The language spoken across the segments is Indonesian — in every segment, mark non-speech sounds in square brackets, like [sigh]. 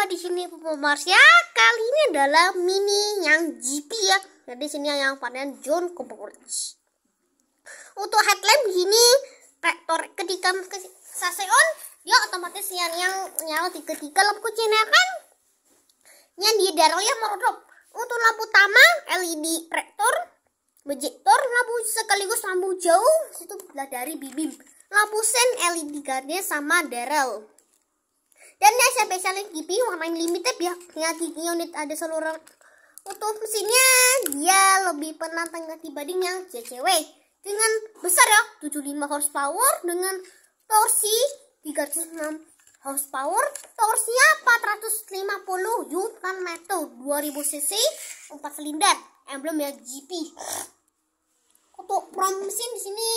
jumpa di sini Mars ya. Kali ini adalah mini yang GP ya. Jadi nah, sini yang panen John Cobalt. Untuk headlamp di sini rektor ketika ke sase dia otomatis yang yang nyala di ketika lampu cina ya kan yang di darah yang merodok untuk lampu utama LED rektor projector lampu sekaligus lampu jauh itu dari bibim lampu sen LED garden sama Daryl dan ya sampai saling GP main limited ya. Tinggal 3 unit ada seluruh untuk mesinnya dia lebih penantang dibanding yang JCW dengan besar ya 75 horsepower dengan torsi 306 horsepower torsinya 450 Newton meter 2000 cc 4 silinder emblem ya GP untuk prom mesin di sini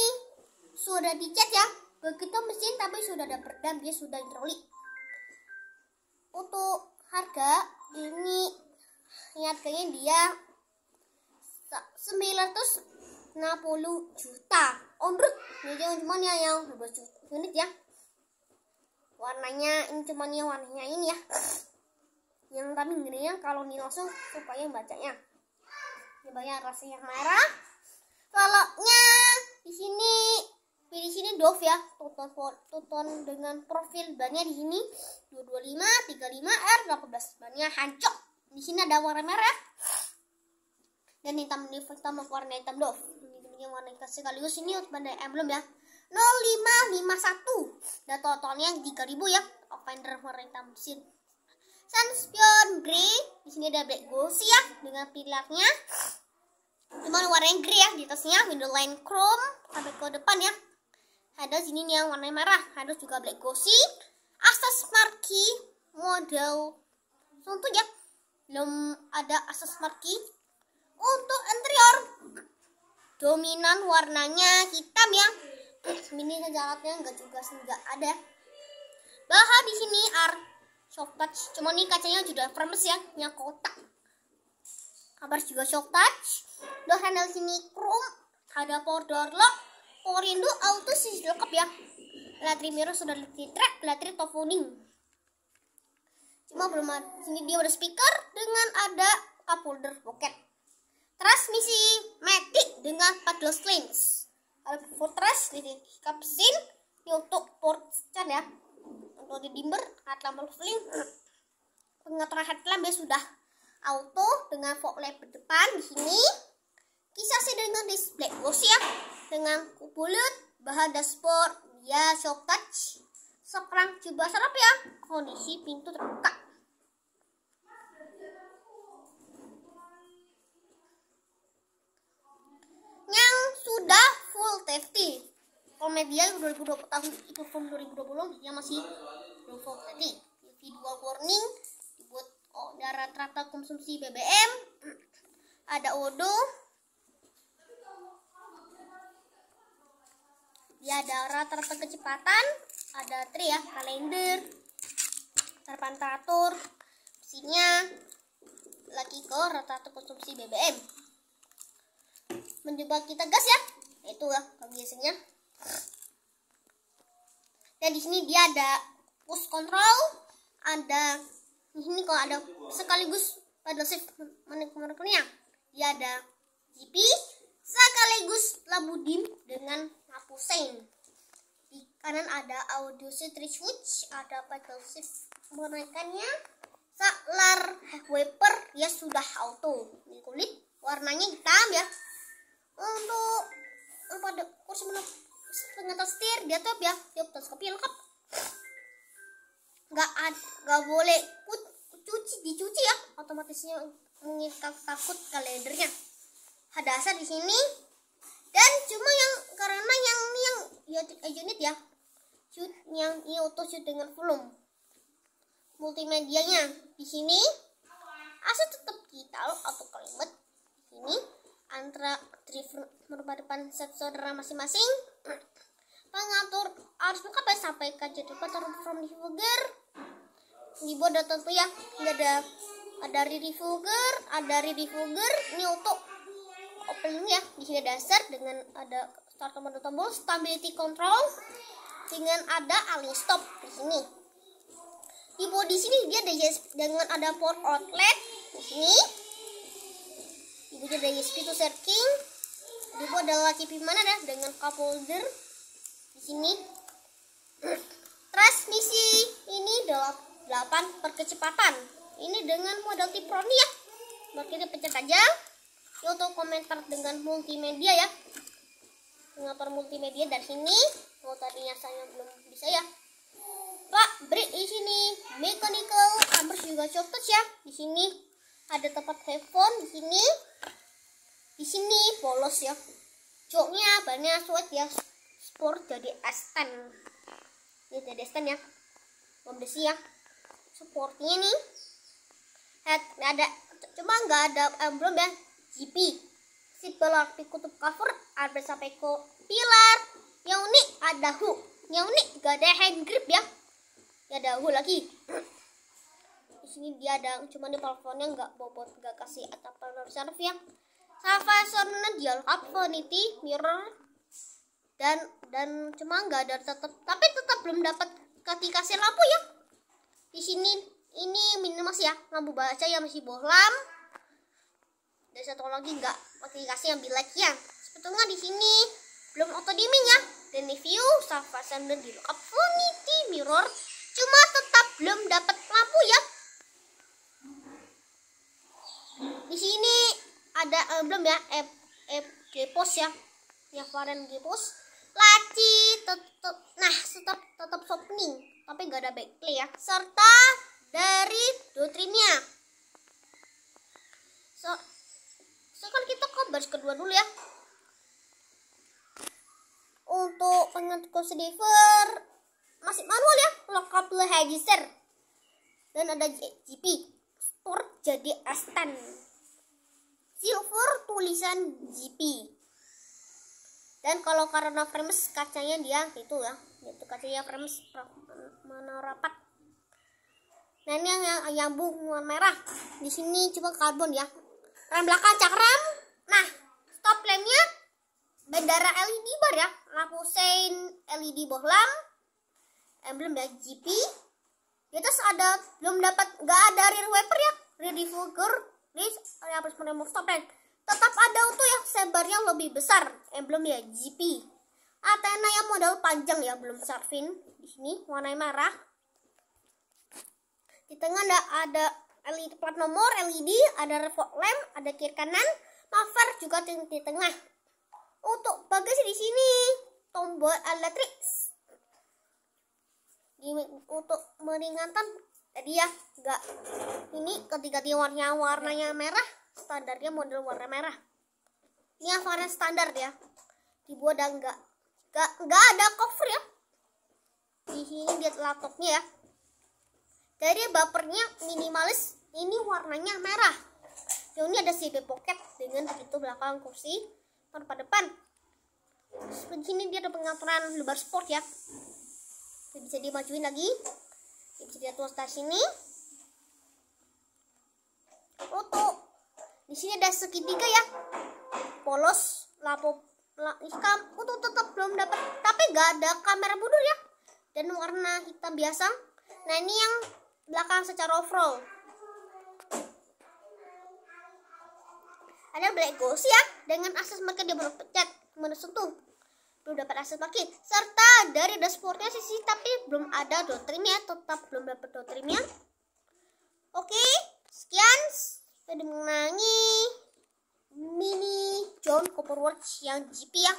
sudah dicat ya begitu mesin tapi sudah ada perdam dia sudah hidrolik untuk harga ini, harganya dia 960 juta omrut ini jangan cuman ya yang 12 unit ya warnanya ini cuman yang warnanya ini ya yang tapi ya kalau ini langsung supaya bacanya ini banyak rasa yang merah kalau di sini di sini dof ya tonton tonton dengan profil bannya di sini 225 35 R 18 bannya hancur di sini ada warna merah dan hitam ini hitam warna hitam dof ini bentuknya warna hitam sekaligus ini untuk bandai emblem ya 0551 dan totalnya 3000 ya offender warna hitam sin Sunspion Grey di sini ada Black Ghost ya dengan pilarnya cuma warna grey ya di atasnya window line chrome sampai ke depan ya ada sini yang warna merah ada juga black glossy, asas marki model untuk ya belum ada asas marki untuk interior dominan warnanya hitam ya [clears throat] mini alatnya enggak juga enggak ada bahan di sini art shock touch cuma nih kacanya sudah permes ya yang kotak kabar juga shock touch door handle sini chrome ada power door lock Korindo oh, auto sih lengkap ya. Latri Miro sudah track, Latri Tofuning. Cuma belum ada. Sini dia udah speaker dengan ada holder pocket. Transmisi Matic dengan padless lanes. Ada Fortress di kapsin ini untuk port can ya. Untuk di dimmer headlamp fling. link. Pengaturan headlamp ya sudah auto dengan fog lamp depan di sini. Kisah sih dengan display glossy ya dengan kulit bahan dashboard ya shock touch sekarang coba serap ya kondisi pintu terbuka yang sudah full safety komedian 2020 tahun itu film 2020 yang masih belum full safety dua warning dibuat oh, darah rata konsumsi BBM ada odo ya ada rata rata kecepatan ada tri ya kalender terpantatur isinya lagi ke rata rata konsumsi BBM mencoba kita gas ya itu lah biasanya dan di sini dia ada push control ada di sini kalau ada sekaligus pada shift menit kemarin dia ada GP sekaligus Labudim dengan Napusain. Di kanan ada audio citrus switch ada pedal shift menaikannya. Saklar Wiper ya sudah auto. Ini kulit warnanya hitam ya. Untuk pada kursi menap pengatas setir dia top ya. Yuk, kopi lengkap. Nggak ada, nggak boleh cuci dicuci ya otomatisnya mengikat takut kalendernya Hadasa di sini dan cuma yang karena yang yang ya, unit ya shoot yang ini auto shoot dengan volume nya di sini asal tetap digital atau kalimat di sini antara driver merupakan set saudara masing-masing pengatur arus buka apa sampai ke jadi from the di bawah ada tentu ya ada ada dari viewer ada dari viewer ini untuk menu ya di sini dasar dengan ada start tombol-tombol stability control dengan ada alih stop di sini di di sini dia ada dengan ada port outlet di sini di bawah ada USB to searching di bawah ada lagi mana dah dengan cup holder di sini transmisi ini 8 perkecepatan ini dengan modal tiproni ya berarti pencet aja YouTube komentar dengan multimedia ya ngapain multimedia dari sini kalau oh, tadinya saya belum bisa ya Pak break di sini mechanical amber juga shortage ya di sini ada tempat headphone di sini di sini polos ya joknya banyak sweat ya sport jadi Aston, ini jadi astan ya belum besi ya supportnya nih Head, ada cuma nggak ada eh, ya Jipi, si di kutub cover ada sampai ke pilar. yang unik ada hook yang unik gak ada hand grip ya. Gak ada hook lagi. Di sini dia ada cuma di teleponnya nggak bobot nggak kasih atap serve ya. Safa sonnya dia lengkap vanity mirror dan dan cuma nggak ada tetap tapi tetap belum dapat ketika kasih lampu ya. Di sini ini minimal ya lampu baca yang masih bohlam satu lagi nggak aplikasi yang ya sebetulnya di sini belum auto dimming ya dan review sofa sambil di up Unity Mirror cuma tetap belum dapat lampu ya di sini ada eh, belum ya F F G post ya yang varian post, laci tetap nah tetap tetap softening tapi nggak ada backlight ya serta dari doktrinnya so, sekarang nah, kita ke baris kedua dulu ya untuk penyentuh receiver masih manual ya lengkap register dan ada GP sport jadi Aston silver tulisan GP dan kalau karena frames kacanya dia itu ya itu kacanya frames rapat nah ini yang, yang, yang warna merah di sini cuma karbon ya rem belakang cakram nah stop lampnya bendera LED bar ya lampu sein LED bohlam emblem ya GP di atas ada belum dapat nggak ada rear wiper ya rear defogger ini harus menemukan stop lamp tetap ada untuk yang sebarnya lebih besar emblem ya GP Athena yang model panjang ya belum surfing, di sini warna merah di tengah ada LED plat nomor LED, ada revolve lamp, ada kiri kanan, muffler juga di tengah. Untuk bagus di sini tombol elektrik untuk meringankan tadi ya enggak ini ketika dia warnanya warnanya merah standarnya model warna merah ini warna standar ya dibuat dan enggak enggak enggak ada cover ya di sini dia laptopnya ya dari bapernya minimalis ini warnanya merah yang ini ada CV pocket dengan begitu belakang kursi tanpa depan seperti ini dia ada pengaturan lebar sport ya dia bisa dimajuin lagi dia bisa diatur dari sini foto di sini ada segitiga ya polos lapo hitam untuk tetap belum dapat tapi gak ada kamera mundur ya dan warna hitam biasa nah ini yang belakang secara overall ada Black ghost ya dengan akses market dia baru pecat sentuh belum dapat akses market serta dari dashboardnya sisi tapi belum ada trimnya, tetap belum dapat trimnya. oke sekian sudah mengenangi mini John Copperwatch yang GP ya,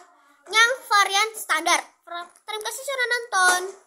yang varian standar terima kasih sudah nonton